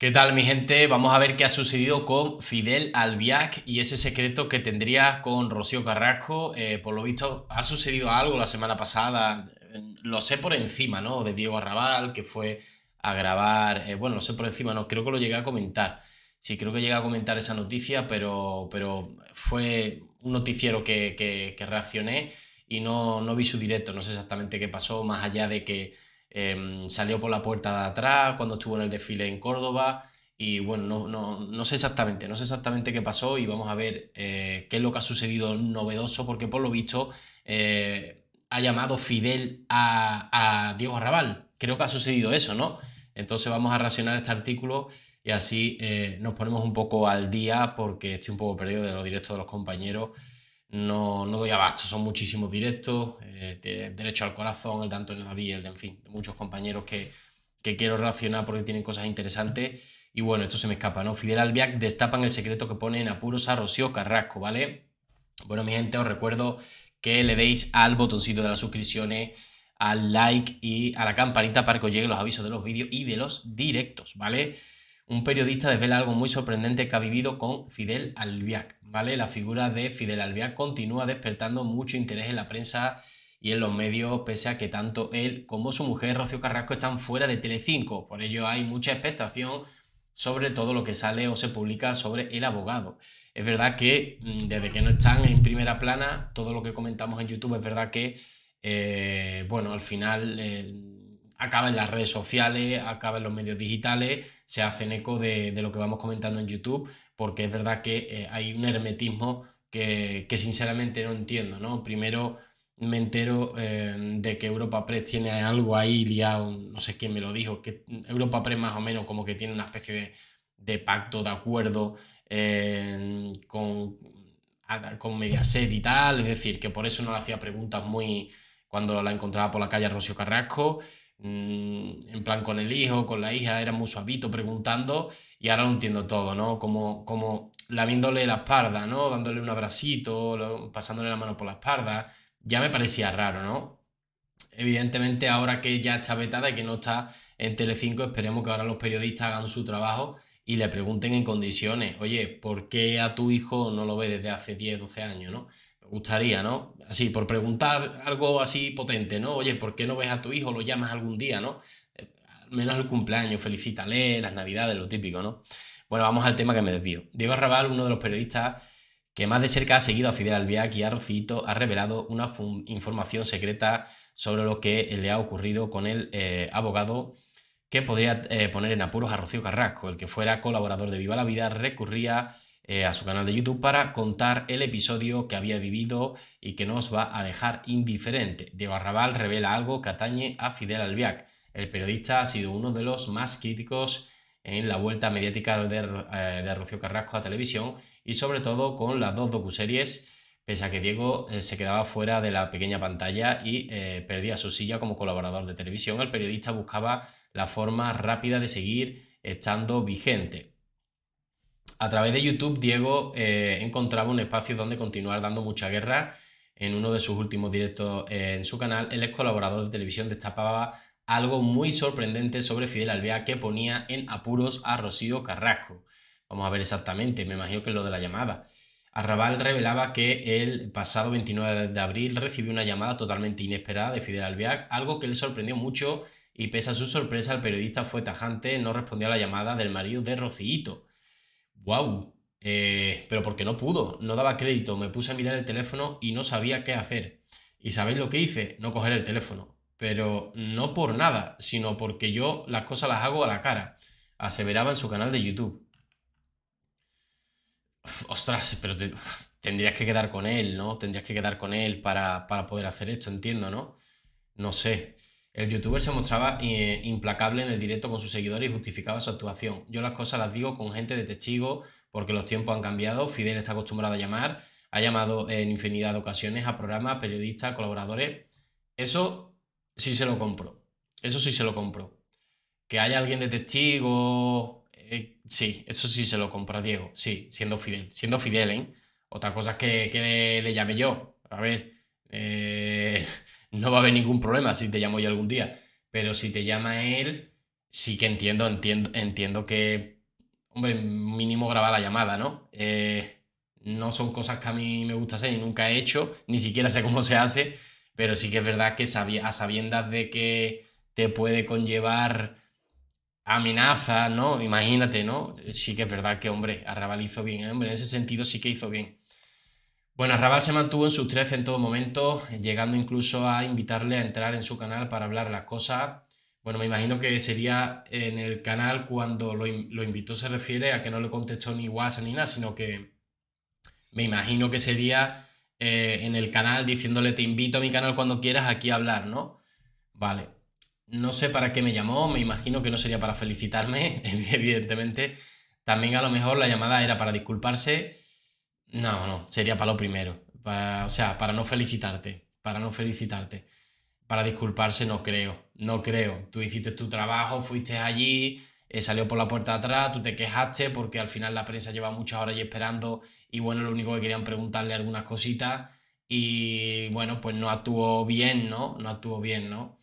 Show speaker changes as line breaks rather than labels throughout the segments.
¿Qué tal mi gente? Vamos a ver qué ha sucedido con Fidel Albiac y ese secreto que tendría con Rocío Carrasco. Eh, por lo visto, ha sucedido algo la semana pasada, lo sé por encima, ¿no? De Diego Arrabal, que fue a grabar, eh, bueno, lo sé por encima, no, creo que lo llegué a comentar. Sí, creo que llegué a comentar esa noticia, pero, pero fue un noticiero que, que reaccioné y no, no vi su directo, no sé exactamente qué pasó, más allá de que Em, salió por la puerta de atrás cuando estuvo en el desfile en Córdoba. Y bueno, no, sé exactamente, no sé exactamente qué pasó y vamos a ver eh, qué es lo que ha sucedido novedoso, porque por lo visto eh, ha llamado Fidel a, a Diego Arrabal. Creo que ha sucedido eso, ¿no? Entonces vamos a racionar este artículo y así eh, nos ponemos un poco al día porque estoy un poco perdido de los directos de los compañeros no, no doy abasto, son muchísimos directos, eh, Derecho al Corazón, el de Antonio David, el de, en fin, muchos compañeros que, que quiero reaccionar porque tienen cosas interesantes. Y bueno, esto se me escapa, ¿no? Fidel Albiac destapan el secreto que pone en apuros a Rocío Carrasco, ¿vale? Bueno, mi gente, os recuerdo que le deis al botoncito de las suscripciones, al like y a la campanita para que os lleguen los avisos de los vídeos y de los directos, ¿vale? un periodista desvela algo muy sorprendente que ha vivido con Fidel Albiac, ¿vale? La figura de Fidel Albiac continúa despertando mucho interés en la prensa y en los medios, pese a que tanto él como su mujer, Rocío Carrasco, están fuera de Telecinco. Por ello hay mucha expectación sobre todo lo que sale o se publica sobre el abogado. Es verdad que mm, desde que no están en primera plana, todo lo que comentamos en YouTube es verdad que, eh, bueno, al final... Eh, acaba en las redes sociales, acaba en los medios digitales, se hacen eco de, lo que vamos comentando en YouTube, porque es verdad que eh, hay un hermetismo que, sinceramente no entiendo, ¿no? Primero me entero eh, de que Europa Press tiene algo ahí liado, no sé quién me lo dijo, que Europa Press más o menos como que tiene una especie de, pacto, de acuerdo eh, con, con Mediaset y tal, es decir, que por eso no le hacía preguntas muy cuando la encontraba por la calle a Rocío Carrasco, Mm, en plan con el hijo, con la hija, era muy suavito preguntando y ahora lo entiendo todo, ¿no? Como, como viéndole la espalda, ¿no? Dándole un abracito, pasándole la mano por la espalda, ya me parecía raro, ¿no? Evidentemente ahora que ya está vetada y que no está en Telecinco, esperemos que ahora los periodistas hagan su trabajo y le pregunten en condiciones, oye, ¿por qué a tu hijo no lo ve desde hace 10, 12 años, ¿no? gustaría, ¿no? Así, por preguntar algo así potente, ¿no? Oye, ¿por qué no ves a tu hijo? Lo llamas algún día, ¿no? Eh, al menos el cumpleaños, felicítale, las navidades, lo típico, ¿no? Bueno, vamos al tema que me desvío. Diego Arrabal, uno de los periodistas que más de cerca ha seguido a Fidel Albiac y a Rocito, ha revelado una información secreta sobre lo que le ha ocurrido con el eh, abogado que podría eh, poner en apuros a Rocío Carrasco, el que fuera colaborador de Viva la Vida, recurría eh, a su canal de YouTube para contar el episodio que había vivido y que nos va a dejar indiferente. Diego Arrabal revela algo que atañe a Fidel Albiac. El periodista ha sido uno de los más críticos en la vuelta mediática de, eh, Rocío Carrasco a televisión y sobre todo con las dos docuseries, pese a que Diego eh, se quedaba fuera de la pequeña pantalla y perdía su silla como colaborador de televisión, el periodista buscaba la forma rápida de seguir estando vigente a través de YouTube, Diego eh, encontraba un espacio donde continuar dando mucha guerra. En uno de sus últimos directos eh, en su canal, el ex colaborador de televisión destapaba algo muy sorprendente sobre Fidel Alvea que ponía en apuros a Rocío Carrasco. Vamos a ver exactamente, me imagino que es lo de la llamada. Arrabal revelaba que el pasado 29 de abril recibió una llamada totalmente inesperada de Fidel Alvear, algo que le sorprendió mucho y pese a su sorpresa el periodista fue tajante, no respondió a la llamada del marido de Rocío wow, eh, pero porque no pudo, no daba crédito, me puse a mirar el teléfono y no sabía qué hacer. ¿Y sabéis lo que hice? No coger el teléfono. Pero no por nada, sino porque yo las cosas las hago a la cara, aseveraba en su canal de YouTube. ostras, pero tendrías que quedar con él, ¿no? Tendrías que quedar con él para, para poder hacer esto, entiendo, ¿no? No sé. El youtuber se mostraba eh, implacable en el directo con sus seguidores y justificaba su actuación. Yo las cosas las digo con gente de testigo porque los tiempos han cambiado. Fidel está acostumbrado a llamar, ha llamado en infinidad de ocasiones a programas, periodistas, colaboradores. Eso sí se lo compro. Eso sí se lo compro. Que haya alguien de testigo. Eh, sí, eso sí se lo compro Diego. Sí, siendo Fidel. Siendo Fidel, ¿eh? Otra cosa es que, le, le llame yo. A ver. Eh, no va a haber ningún problema si te llamo yo algún día. Pero si te llama él, sí que entiendo, entiendo, entiendo que, hombre, mínimo grabar la llamada, ¿no? Eh, no son cosas que a mí me gusta hacer y nunca he hecho, ni siquiera sé cómo se hace, pero sí que es verdad que sabía a sabiendas de que te puede conllevar amenaza, ¿no? Imagínate, ¿no? Sí que es verdad que, hombre, arrabal bien, ¿eh? hombre, en ese sentido sí que hizo bien. Bueno, Arrabal se mantuvo en sus 13 en todo momento, llegando incluso a invitarle a entrar en su canal para hablar las cosas. Bueno, me imagino que sería en el canal cuando lo, invitó se refiere a que no le contestó ni WhatsApp ni nada, sino que me imagino que sería eh, en el canal diciéndole te invito a mi canal cuando quieras aquí a hablar, ¿no? Vale. No sé para qué me llamó, me imagino que no sería para felicitarme, evidentemente. También a lo mejor la llamada era para disculparse no, no, sería para lo primero. Para, o sea, para no felicitarte. Para no felicitarte. Para disculparse, no creo. No creo. Tú hiciste tu trabajo, fuiste allí, eh, salió por la puerta atrás, tú te quejaste porque al final la prensa lleva muchas horas ahí esperando y bueno, lo único que querían preguntarle algunas cositas y bueno, pues no actuó bien, ¿no? No actuó bien, ¿no?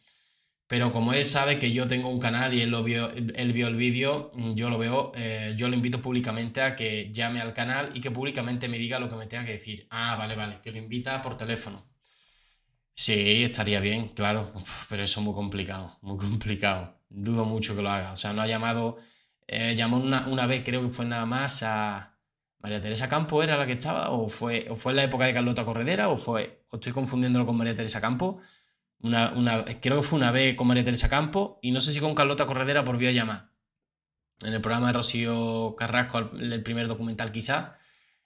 Pero como él sabe que yo tengo un canal y él, lo vio, él vio el vídeo, mm, yo lo veo, eh, yo le invito públicamente a que llame al canal y que públicamente me diga lo que me tenga que decir. Ah, vale, vale, que lo invita por teléfono. Sí, estaría bien, claro, pero eso es muy complicado, muy complicado. Dudo mucho que lo haga. O sea, no ha llamado, eh, llamó una, vez, creo que fue nada más a María Teresa Campo, ¿era la que estaba? ¿O fue, o fue en la época de Carlota Corredera? ¿O fue, o estoy confundiéndolo con María Teresa Campo? Una, una, creo que fue una vez con María Teresa Campo y no sé si con Carlota Corredera por Vía Llama En el programa de Rocío Carrasco, el primer documental quizá,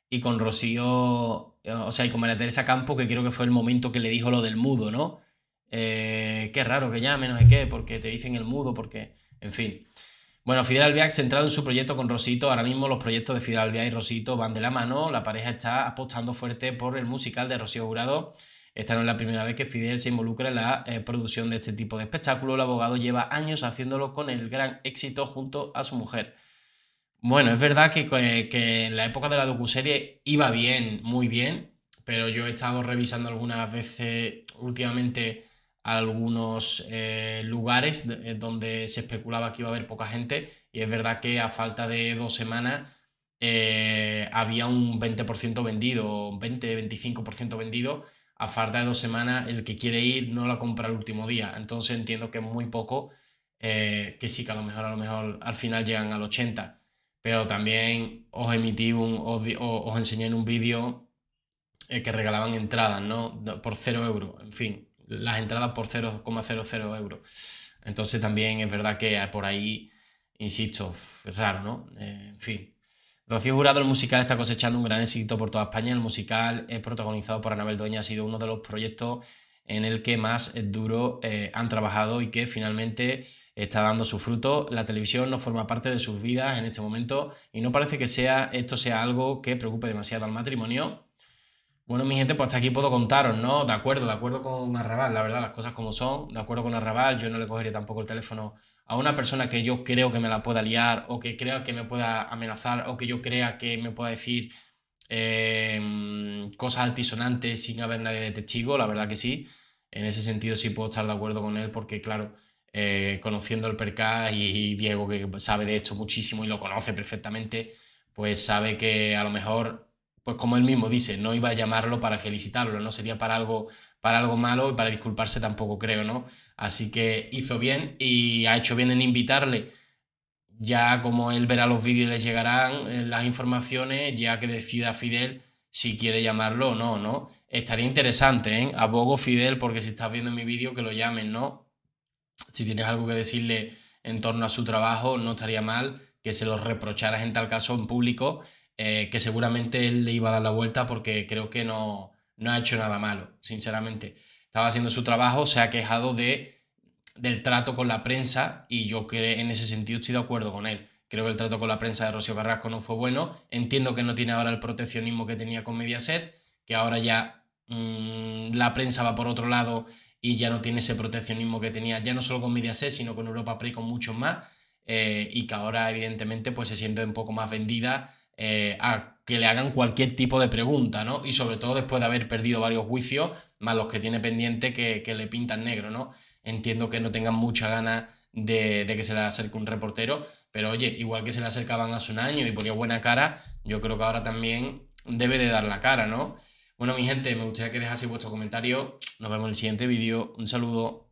y con Rocío, eh, o sea, y con María Teresa Campo, que creo que fue el momento que le dijo lo del mudo, ¿no? Eh, qué raro que llame, no sé qué, porque te dicen el mudo, porque, en fin. Bueno, Fidel Albiac centrado en su proyecto con Rosito. Ahora mismo los proyectos de Fidel Albiac y Rosito van de la mano. La pareja está apostando fuerte por el musical de Rocío Jurado esta no es la primera vez que Fidel se involucra en la eh, producción de este tipo de espectáculo. El abogado lleva años haciéndolo con el gran éxito junto a su mujer. Bueno, es verdad que, en la época de la docuserie iba bien, muy bien, pero yo he estado revisando algunas veces últimamente algunos eh, lugares eh, donde se especulaba que iba a haber poca gente y es verdad que a falta de dos semanas había un 20% vendido, un 20-25% vendido a falta de dos semanas el que quiere ir no la compra el último día. Entonces entiendo que es muy poco, eh, que sí que a lo mejor a lo mejor al final llegan al 80. Pero también os emití un, os, enseñé en un vídeo eh, que regalaban entradas, ¿no? Por 0 euros, en fin, las entradas por 0,00 euros. Entonces también es verdad que por ahí, insisto, es raro, ¿no? Eh, en fin. Rocío Jurado, el musical, está cosechando un gran éxito por toda España. El musical es protagonizado por Anabel Doña, ha sido uno de los proyectos en el que más duro eh, han trabajado y que finalmente está dando su fruto. La televisión no forma parte de sus vidas en este momento y no parece que sea, esto sea algo que preocupe demasiado al matrimonio. Bueno, mi gente, pues hasta aquí puedo contaros, ¿no? De acuerdo, de acuerdo con Arrabal, la verdad, las cosas como son. De acuerdo con Arrabal, yo no le cogería tampoco el teléfono a una persona que yo creo que me la pueda liar o que crea que me pueda amenazar o que yo crea que me pueda decir em, cosas altisonantes sin haber nadie de testigo, la verdad que sí. En ese sentido sí puedo estar de acuerdo con él porque, claro, eh, conociendo el perca y, y, Diego que sabe de esto muchísimo y lo conoce perfectamente, pues sabe que a lo mejor, pues como él mismo dice, no iba a llamarlo para felicitarlo, no sería para algo para algo malo y para disculparse tampoco creo, ¿no? Así que hizo bien y ha hecho bien en invitarle. Ya como él verá los vídeos y le llegarán eh, las informaciones, ya que decida Fidel si quiere llamarlo o no, ¿no? Estaría interesante, ¿eh? Abogo Fidel, porque si estás viendo mi vídeo, que lo llamen, ¿no? Si tienes algo que decirle en torno a su trabajo, no estaría mal que se lo reprocharas en tal caso en público, eh, que seguramente él le iba a dar la vuelta porque creo que no, no ha hecho nada malo, sinceramente. Estaba haciendo su trabajo, se ha quejado de, del trato con la prensa y yo que en ese sentido estoy de acuerdo con él. Creo que el trato con la prensa de Rocío Carrasco no fue bueno. Entiendo que no tiene ahora el proteccionismo que tenía con Mediaset, que ahora ya mm, la prensa va por otro lado y ya no tiene ese proteccionismo que tenía, ya no solo con Mediaset, sino con Europa Pre y con muchos más. Eh, y que ahora evidentemente pues se siente un poco más vendida eh, a que le hagan cualquier tipo de pregunta, ¿no? Y sobre todo después de haber perdido varios juicios, más los que tiene pendiente que, le pintan negro, ¿no? Entiendo que no tengan mucha gana de, que se le acerque un reportero, pero oye, igual que se le acercaban hace un año y ponía buena cara, yo creo que ahora también debe de dar la cara, ¿no? Bueno, mi gente, me gustaría que dejaseis vuestro comentario. Nos vemos en el siguiente vídeo. Un saludo.